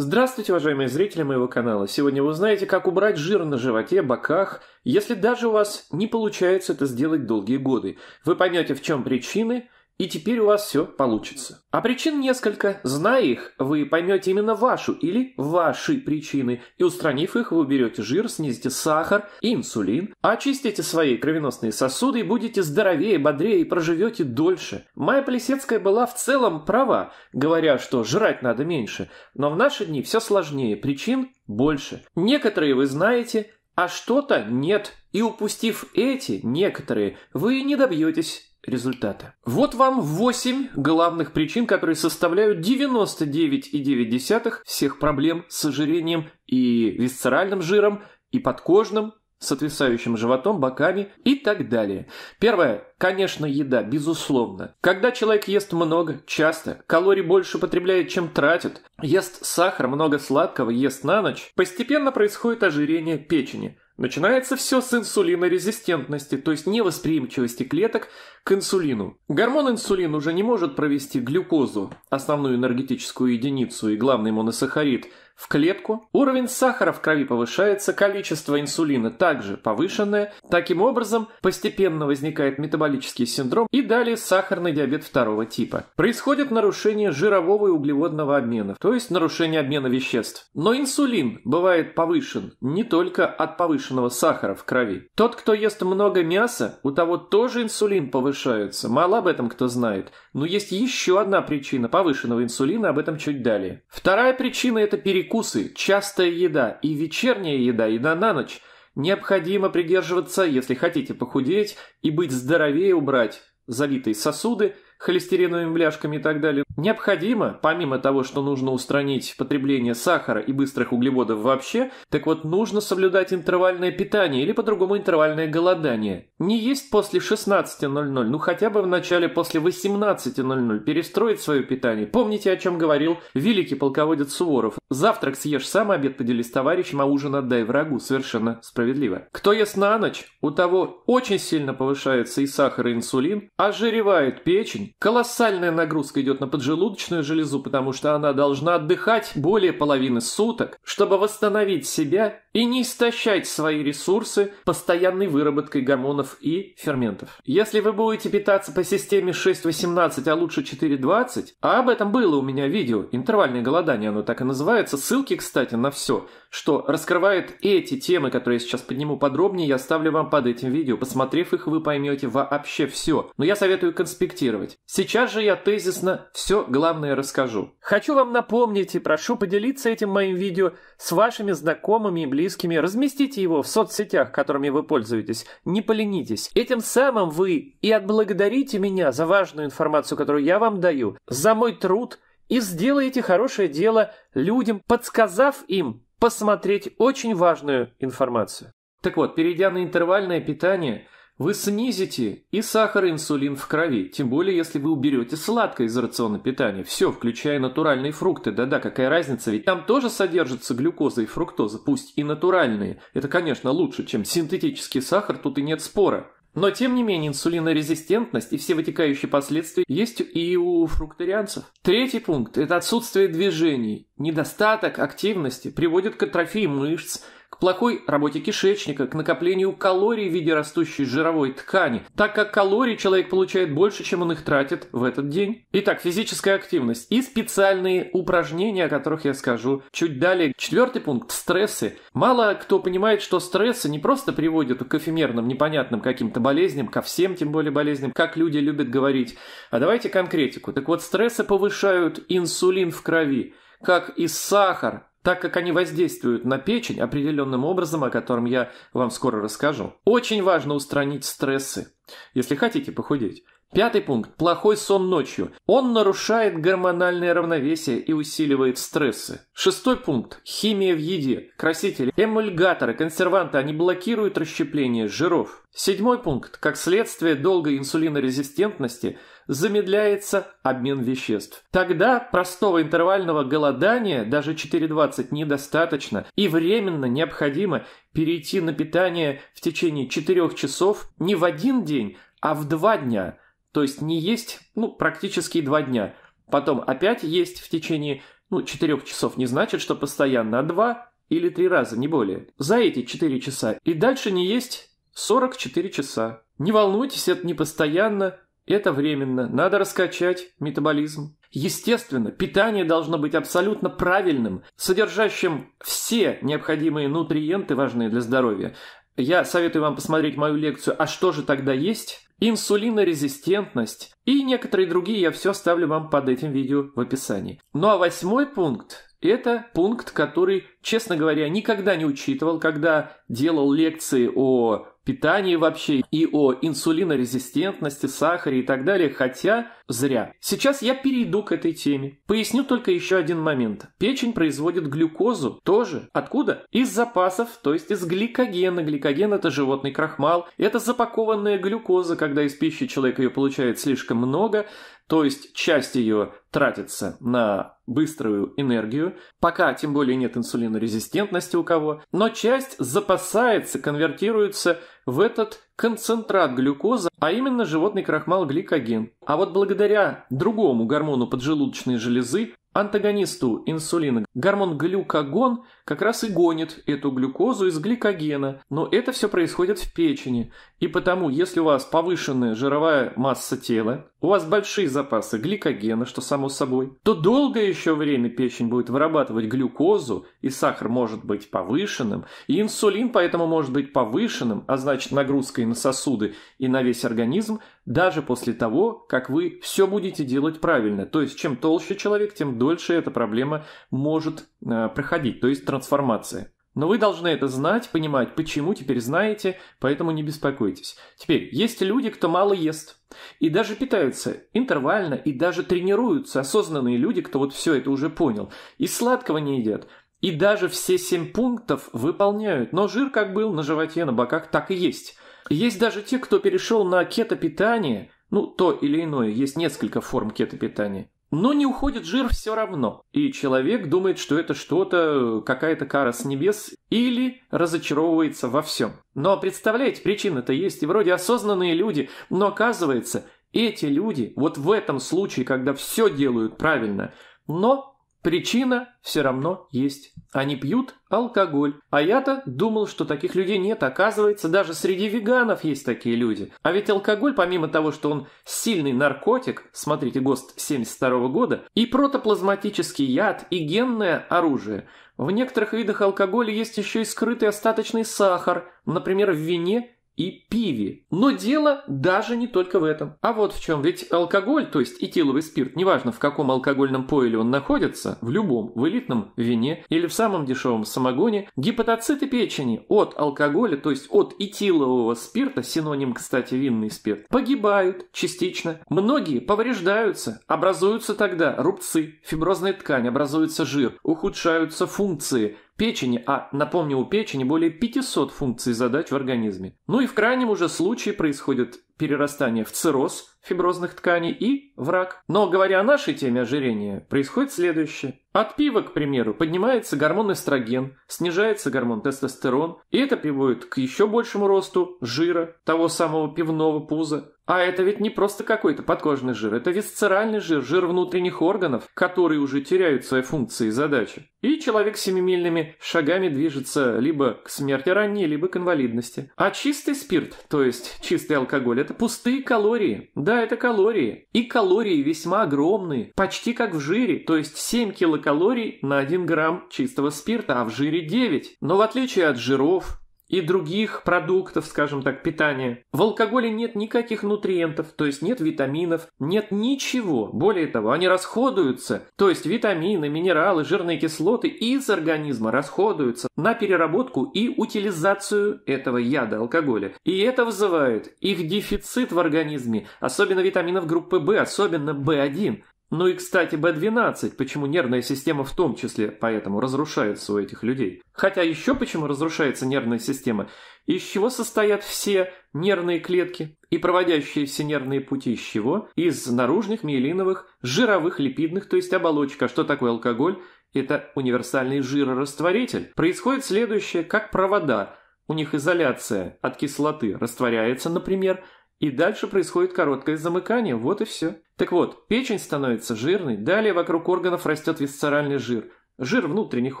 Здравствуйте, уважаемые зрители моего канала. Сегодня вы узнаете, как убрать жир на животе, боках, если даже у вас не получается это сделать долгие годы. Вы поймете, в чем причины, и теперь у вас все получится. А причин несколько. Зная их, вы поймете именно вашу или ваши причины, и устранив их, вы уберете жир, снизите сахар и инсулин, очистите свои кровеносные сосуды и будете здоровее, бодрее и проживете дольше. Майя Плесецкая была в целом права, говоря, что жрать надо меньше, но в наши дни все сложнее, причин больше. Некоторые вы знаете, а что-то нет. И упустив эти, некоторые, вы не добьетесь результата. Вот вам 8 главных причин, которые составляют 99,9 всех проблем с ожирением и висцеральным жиром, и подкожным, с отвисающим животом, боками и так далее. Первое, конечно, еда, безусловно. Когда человек ест много, часто, калорий больше потребляет, чем тратит, ест сахар, много сладкого, ест на ночь, постепенно происходит ожирение печени. Начинается все с инсулинорезистентности, то есть невосприимчивости клеток к инсулину. Гормон инсулин уже не может провести глюкозу, основную энергетическую единицу и главный моносахарид – в клетку, уровень сахара в крови повышается, количество инсулина также повышенное. Таким образом, постепенно возникает метаболический синдром и далее сахарный диабет второго типа. Происходит нарушение жирового и углеводного обмена, то есть нарушение обмена веществ. Но инсулин бывает повышен не только от повышенного сахара в крови. Тот, кто ест много мяса, у того тоже инсулин повышается. Мало об этом кто знает. Но есть еще одна причина повышенного инсулина, об этом чуть далее. Вторая причина – это перекусы, частая еда и вечерняя еда, еда на ночь. Необходимо придерживаться, если хотите похудеть и быть здоровее убрать забитые сосуды – холестериновыми бляшками и так далее. Необходимо, помимо того, что нужно устранить потребление сахара и быстрых углеводов вообще, так вот нужно соблюдать интервальное питание или по-другому интервальное голодание. Не есть после 16.00, ну хотя бы в начале после 18.00 перестроить свое питание. Помните, о чем говорил великий полководец Суворов. Завтрак съешь сам, обед поделись, с товарищем, а ужин отдай врагу. Совершенно справедливо. Кто ест на ночь, у того очень сильно повышается и сахар, и инсулин, ожиревает печень, колоссальная нагрузка идет на поджелудочную железу, потому что она должна отдыхать более половины суток, чтобы восстановить себя и не истощать свои ресурсы постоянной выработкой гормонов и ферментов. Если вы будете питаться по системе 6-18, а лучше 4-20, а об этом было у меня видео, интервальное голодание оно так и называется, ссылки, кстати, на все – что раскрывает эти темы, которые я сейчас подниму подробнее, я оставлю вам под этим видео. Посмотрев их, вы поймете вообще все. Но я советую конспектировать. Сейчас же я тезисно все главное расскажу. Хочу вам напомнить и прошу поделиться этим моим видео с вашими знакомыми и близкими. Разместите его в соцсетях, которыми вы пользуетесь. Не поленитесь. Этим самым вы и отблагодарите меня за важную информацию, которую я вам даю, за мой труд – и сделаете хорошее дело людям, подсказав им посмотреть очень важную информацию. Так вот, перейдя на интервальное питание, вы снизите и сахар, и инсулин в крови, тем более если вы уберете сладкое из рациона питания, все, включая натуральные фрукты, да-да, какая разница, ведь там тоже содержится глюкоза и фруктоза, пусть и натуральные, это, конечно, лучше, чем синтетический сахар, тут и нет спора. Но тем не менее инсулинорезистентность и все вытекающие последствия есть и у фрукторианцев. Третий пункт – это отсутствие движений. Недостаток активности приводит к атрофии мышц – к плохой работе кишечника, к накоплению калорий в виде растущей жировой ткани, так как калорий человек получает больше, чем он их тратит в этот день. Итак, физическая активность и специальные упражнения, о которых я скажу чуть далее. Четвертый пункт – стрессы. Мало кто понимает, что стрессы не просто приводят к эфемерным, непонятным каким-то болезням, ко всем, тем более болезням, как люди любят говорить. А давайте конкретику. Так вот, стрессы повышают инсулин в крови, как и сахар, так как они воздействуют на печень определенным образом, о котором я вам скоро расскажу. Очень важно устранить стрессы, если хотите похудеть. Пятый пункт – плохой сон ночью. Он нарушает гормональное равновесие и усиливает стрессы. Шестой пункт – химия в еде. Красители, эмульгаторы, консерванты, они блокируют расщепление жиров. Седьмой пункт – как следствие долгой инсулинорезистентности – замедляется обмен веществ. Тогда простого интервального голодания, даже 4.20, недостаточно, и временно необходимо перейти на питание в течение 4 часов не в один день, а в два дня – то есть не есть, ну, практически два дня. Потом опять есть в течение, ну, четырех часов. Не значит, что постоянно, а два или три раза, не более. За эти четыре часа. И дальше не есть 44 часа. Не волнуйтесь, это не постоянно, это временно. Надо раскачать метаболизм. Естественно, питание должно быть абсолютно правильным, содержащим все необходимые нутриенты, важные для здоровья. Я советую вам посмотреть мою лекцию «А что же тогда есть?», инсулинорезистентность и некоторые другие я все оставлю вам под этим видео в описании. Ну а восьмой пункт – это пункт, который, честно говоря, никогда не учитывал, когда делал лекции о питании вообще, и о инсулинорезистентности, сахаре и так далее, хотя зря. Сейчас я перейду к этой теме. Поясню только еще один момент. Печень производит глюкозу тоже. Откуда? Из запасов, то есть из гликогена. Гликоген – это животный крахмал. Это запакованная глюкоза, когда из пищи человек ее получает слишком много, то есть часть ее тратится на быструю энергию, пока тем более нет инсулинорезистентности у кого, но часть запасается, конвертируется в этот концентрат глюкозы, а именно животный крахмал гликоген. А вот благодаря другому гормону поджелудочной железы, Антагонисту инсулина гормон глюкагон как раз и гонит эту глюкозу из гликогена, но это все происходит в печени. И потому, если у вас повышенная жировая масса тела, у вас большие запасы гликогена, что само собой, то долгое еще время печень будет вырабатывать глюкозу, и сахар может быть повышенным, и инсулин поэтому может быть повышенным, а значит нагрузкой на сосуды и на весь организм – даже после того, как вы все будете делать правильно. То есть, чем толще человек, тем дольше эта проблема может э, проходить, то есть трансформация. Но вы должны это знать, понимать, почему теперь знаете, поэтому не беспокойтесь. Теперь, есть люди, кто мало ест, и даже питаются интервально, и даже тренируются, осознанные люди, кто вот все это уже понял, и сладкого не едят, и даже все семь пунктов выполняют, но жир как был на животе, на боках, так и есть – есть даже те, кто перешел на кетопитание, ну, то или иное, есть несколько форм кетопитания. Но не уходит жир все равно. И человек думает, что это что-то, какая-то кара с небес, или разочаровывается во всем. Но представляете, причина-то есть, и вроде осознанные люди, но оказывается, эти люди вот в этом случае, когда все делают правильно, но Причина все равно есть. Они пьют алкоголь. А я-то думал, что таких людей нет. Оказывается, даже среди веганов есть такие люди. А ведь алкоголь, помимо того, что он сильный наркотик, смотрите, ГОСТ 72 года, и протоплазматический яд, и генное оружие. В некоторых видах алкоголя есть еще и скрытый остаточный сахар, например, в вине и пиве. Но дело даже не только в этом. А вот в чем. Ведь алкоголь, то есть этиловый спирт, неважно в каком алкогольном поиле он находится, в любом, в элитном вине или в самом дешевом самогоне, гепатоциты печени от алкоголя, то есть от этилового спирта, синоним, кстати, винный спирт, погибают частично. Многие повреждаются, образуются тогда рубцы, фиброзная ткань, образуется жир, ухудшаются функции – печени, а, напомню, у печени более 500 функций задач в организме. Ну и в крайнем уже случае происходит перерастание в цирроз фиброзных тканей и в рак. Но говоря о нашей теме ожирения, происходит следующее. От пива, к примеру, поднимается гормон эстроген, снижается гормон тестостерон, и это приводит к еще большему росту жира, того самого пивного пуза. А это ведь не просто какой-то подкожный жир, это висцеральный жир, жир внутренних органов, которые уже теряют свои функции и задачи. И человек семимильными шагами движется либо к смерти ранней, либо к инвалидности. А чистый спирт, то есть чистый алкоголь, это пустые калории. Да, это калории. И калории весьма огромные, почти как в жире, то есть 7 килокалорий на 1 грамм чистого спирта, а в жире 9. Но в отличие от жиров, и других продуктов, скажем так, питания. В алкоголе нет никаких нутриентов, то есть нет витаминов, нет ничего. Более того, они расходуются, то есть витамины, минералы, жирные кислоты из организма расходуются на переработку и утилизацию этого яда алкоголя. И это вызывает их дефицит в организме, особенно витаминов группы В, особенно В1. Ну и, кстати, Б-12, почему нервная система в том числе поэтому разрушается у этих людей. Хотя еще почему разрушается нервная система, из чего состоят все нервные клетки и проводящиеся нервные пути из чего? Из наружных миелиновых, жировых, липидных, то есть оболочек. А что такое алкоголь? Это универсальный жирорастворитель. Происходит следующее, как провода. У них изоляция от кислоты растворяется, например, и дальше происходит короткое замыкание, вот и все. Так вот, печень становится жирной, далее вокруг органов растет висцеральный жир. Жир внутренних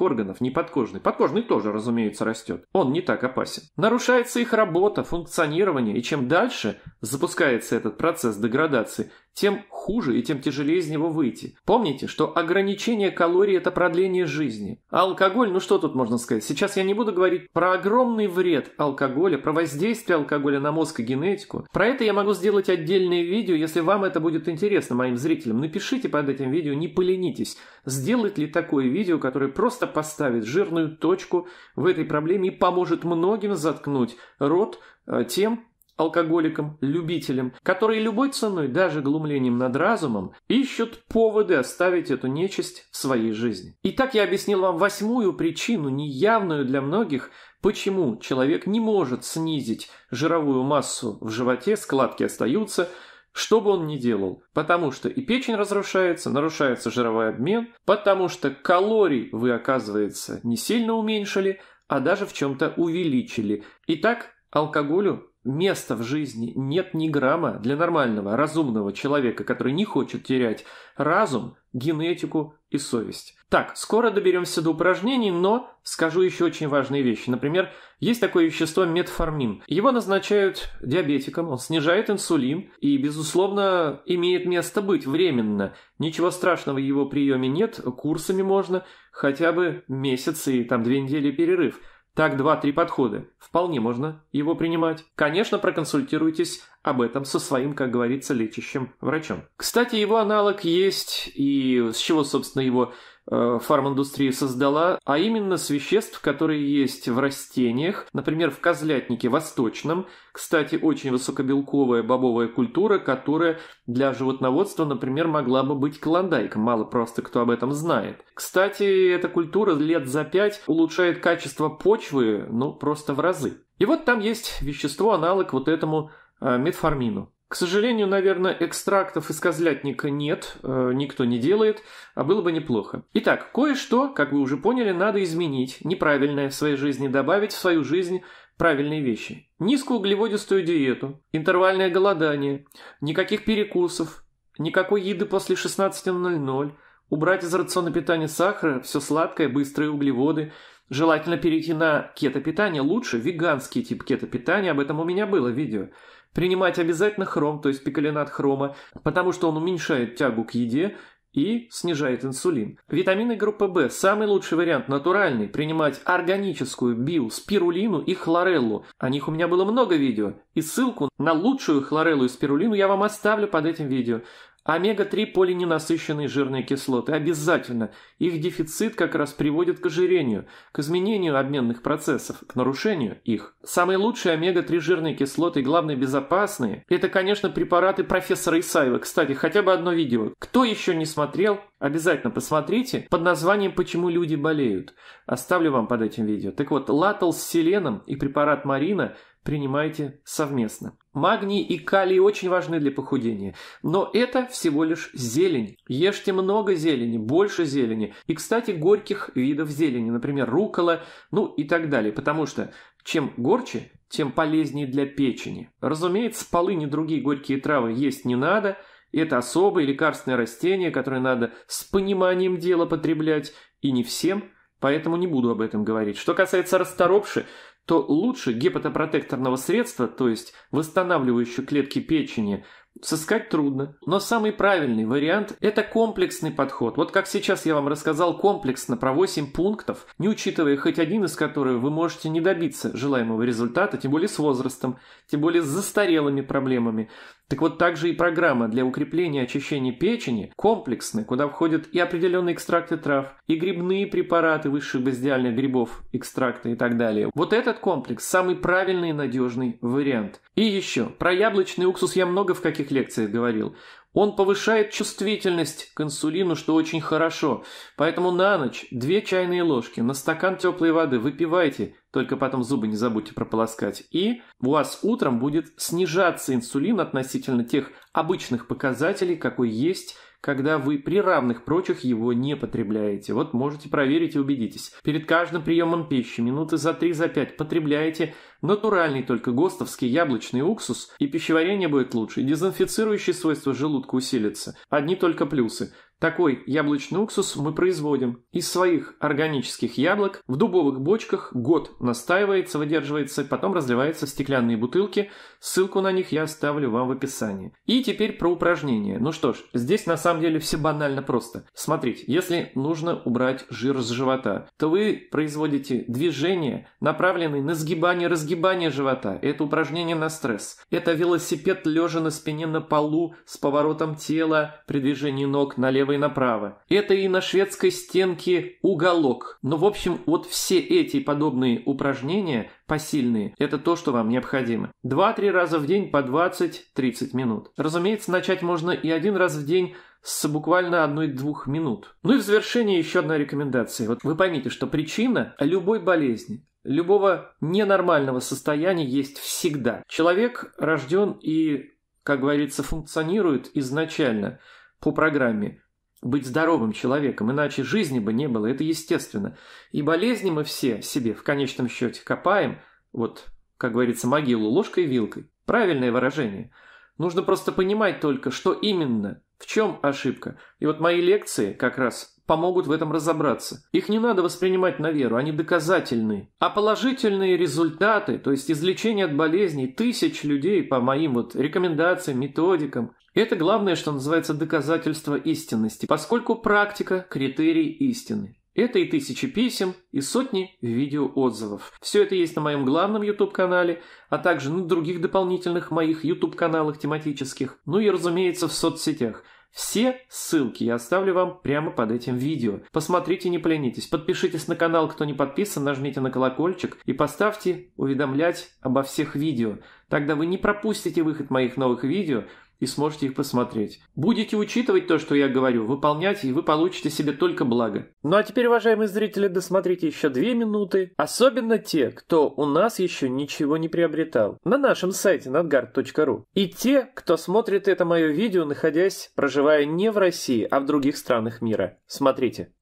органов, не подкожный. Подкожный тоже, разумеется, растет. Он не так опасен. Нарушается их работа, функционирование, и чем дальше запускается этот процесс деградации, тем хуже и тем тяжелее из него выйти. Помните, что ограничение калорий – это продление жизни. А алкоголь, ну что тут можно сказать? Сейчас я не буду говорить про огромный вред алкоголя, про воздействие алкоголя на мозг и генетику. Про это я могу сделать отдельное видео, если вам это будет интересно, моим зрителям. Напишите под этим видео, не поленитесь, сделать ли такое видео, которое просто поставит жирную точку в этой проблеме и поможет многим заткнуть рот э, тем, алкоголикам, любителям, которые любой ценой, даже глумлением над разумом, ищут поводы оставить эту нечисть в своей жизни. Итак, я объяснил вам восьмую причину, неявную для многих, почему человек не может снизить жировую массу в животе, складки остаются, что бы он ни делал, потому что и печень разрушается, нарушается жировой обмен, потому что калорий вы, оказывается, не сильно уменьшили, а даже в чем-то увеличили. Итак, алкоголю места в жизни нет ни грамма для нормального, разумного человека, который не хочет терять разум, генетику и совесть. Так, скоро доберемся до упражнений, но скажу еще очень важные вещи. Например, есть такое вещество метформин. Его назначают диабетикам, он снижает инсулин и, безусловно, имеет место быть временно. Ничего страшного в его приеме нет, курсами можно, хотя бы месяц и там две недели перерыв – так два-три подхода. Вполне можно его принимать. Конечно, проконсультируйтесь об этом со своим, как говорится, лечащим врачом. Кстати, его аналог есть, и с чего, собственно, его Э, фарминдустрия создала, а именно с веществ, которые есть в растениях, например, в козлятнике восточном, кстати, очень высокобелковая бобовая культура, которая для животноводства, например, могла бы быть клондайком, мало просто кто об этом знает. Кстати, эта культура лет за пять улучшает качество почвы, ну, просто в разы. И вот там есть вещество, аналог вот этому э, метформину. К сожалению, наверное, экстрактов из козлятника нет, э, никто не делает, а было бы неплохо. Итак, кое-что, как вы уже поняли, надо изменить, неправильное в своей жизни добавить в свою жизнь правильные вещи. Низкоуглеводистую диету, интервальное голодание, никаких перекусов, никакой еды после 16.00, убрать из рациона питания сахара, все сладкое, быстрые углеводы, желательно перейти на кето-питание, лучше веганский тип кето-питания, об этом у меня было видео – Принимать обязательно хром, то есть пикалинат хрома, потому что он уменьшает тягу к еде и снижает инсулин. Витамины группы В – самый лучший вариант, натуральный, принимать органическую био спирулину и хлореллу. О них у меня было много видео, и ссылку на лучшую хлореллу и спирулину я вам оставлю под этим видео. Омега-3 полиненасыщенные жирные кислоты. Обязательно. Их дефицит как раз приводит к ожирению, к изменению обменных процессов, к нарушению их. Самые лучшие омега-3 жирные кислоты, главное, безопасные, это, конечно, препараты профессора Исаева. Кстати, хотя бы одно видео. Кто еще не смотрел, обязательно посмотрите под названием «Почему люди болеют». Оставлю вам под этим видео. Так вот, латал с селеном и препарат Марина принимайте совместно. Магний и калий очень важны для похудения, но это всего лишь зелень. Ешьте много зелени, больше зелени и, кстати, горьких видов зелени, например, рукола, ну и так далее, потому что чем горче, тем полезнее для печени. Разумеется, полынь и другие горькие травы есть не надо – это особое лекарственное растение, которое надо с пониманием дела потреблять, и не всем, поэтому не буду об этом говорить. Что касается расторопши, то лучше гепатопротекторного средства, то есть восстанавливающего клетки печени, сыскать трудно. Но самый правильный вариант – это комплексный подход. Вот как сейчас я вам рассказал комплексно про 8 пунктов, не учитывая хоть один из которых вы можете не добиться желаемого результата, тем более с возрастом, тем более с застарелыми проблемами. Так вот, также и программа для укрепления очищения печени комплексная, куда входят и определенные экстракты трав, и грибные препараты высших базиальных грибов, экстракты и так далее. Вот этот комплекс – самый правильный и надежный вариант. И еще, про яблочный уксус я много в каких лекциях говорил. Он повышает чувствительность к инсулину, что очень хорошо. Поэтому на ночь две чайные ложки на стакан теплой воды выпивайте, только потом зубы не забудьте прополоскать. И у вас утром будет снижаться инсулин относительно тех обычных показателей, какой есть когда вы при равных прочих его не потребляете. Вот можете проверить и убедитесь. Перед каждым приемом пищи минуты за 3-5 за 5 потребляете натуральный только ГОСТовский яблочный уксус, и пищеварение будет лучше, и дезинфицирующие свойства желудка усилятся. Одни только плюсы – такой яблочный уксус мы производим. Из своих органических яблок в дубовых бочках год настаивается, выдерживается, потом разливается в стеклянные бутылки. Ссылку на них я оставлю вам в описании. И теперь про упражнения. Ну что ж, здесь на самом деле все банально просто. Смотрите, если нужно убрать жир с живота, то вы производите движения, направленные на сгибание-разгибание живота. Это упражнение на стресс. Это велосипед лежа на спине на полу с поворотом тела при движении ног налево налево и направо. Это и на шведской стенке уголок. Но, ну, в общем, вот все эти подобные упражнения посильные – это то, что вам необходимо. 2-3 раза в день по 20-30 минут. Разумеется, начать можно и один раз в день с буквально одной-двух минут. Ну и в завершение еще одна рекомендация. Вот вы поймите, что причина любой болезни, любого ненормального состояния есть всегда. Человек рожден и, как говорится, функционирует изначально по программе быть здоровым человеком, иначе жизни бы не было, это естественно. И болезни мы все себе в конечном счете копаем, вот, как говорится, могилу ложкой и вилкой. Правильное выражение. Нужно просто понимать только, что именно, в чем ошибка. И вот мои лекции как раз помогут в этом разобраться. Их не надо воспринимать на веру, они доказательные. А положительные результаты, то есть излечение от болезней тысяч людей по моим вот рекомендациям, методикам – это главное, что называется доказательство истинности, поскольку практика – критерий истины. Это и тысячи писем, и сотни видеоотзывов. Все это есть на моем главном YouTube-канале, а также на других дополнительных моих YouTube-каналах тематических, ну и, разумеется, в соцсетях. Все ссылки я оставлю вам прямо под этим видео. Посмотрите, не поленитесь. Подпишитесь на канал, кто не подписан, нажмите на колокольчик и поставьте уведомлять обо всех видео. Тогда вы не пропустите выход моих новых видео – и сможете их посмотреть. Будете учитывать то, что я говорю, выполнять, и вы получите себе только благо. Ну а теперь, уважаемые зрители, досмотрите еще две минуты, особенно те, кто у нас еще ничего не приобретал, на нашем сайте надгард.ру. И те, кто смотрит это мое видео, находясь, проживая не в России, а в других странах мира. Смотрите.